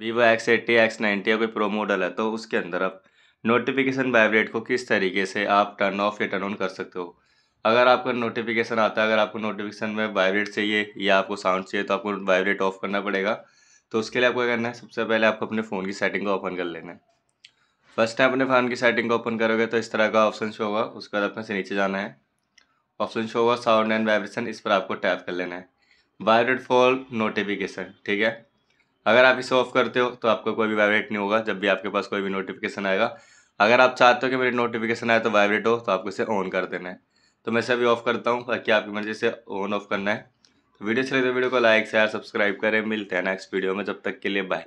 Vivo X eighty X ninety या कोई pro model है तो उसके अंदर आप नोटिफिकेशन वाइब्रेट को किस तरीके से आप टर्न ऑफ या टर्न ऑन कर सकते हो अगर आपका नोटिफिकेशन आता है अगर आपको नोटिफिकेशन में वाइब्रेट चाहिए या आपको साउंड चाहिए तो आपको वाइब्रेट ऑफ करना पड़ेगा तो उसके लिए आपको क्या करना है सबसे पहले आपको अपने फ़ोन की सेटिंग को ओपन कर लेना है फर्स्ट टाइम अपने फ़ोन की सेटिंग को ओपन करोगे तो इस तरह का ऑप्शन शो होगा उसके बाद अपने से नीचे जाना है ऑप्शन शो होगा साउंड एंड वाइब्रेशन इस पर आपको टैप कर लेना है वाइब्रेट फॉल नोटिफिकेशन ठीक है अगर आप इसे ऑफ करते हो तो आपका कोई भी वाइब्रेट नहीं होगा जब भी आपके पास कोई भी नोटिफिकेशन आएगा अगर आप चाहते हो कि मेरी नोटिफिकेशन आए तो वाइब्रेट हो तो आपको इसे ऑन कर देना है तो मैं इसे अभी ऑफ करता हूँ ताकि आपकी मर्जी से ऑन ऑफ करना है तो वीडियो चले तो वीडियो को लाइक शेयर सब्सक्राइब करें मिलते हैं नेक्स्ट वीडियो में जब तक के लिए बाय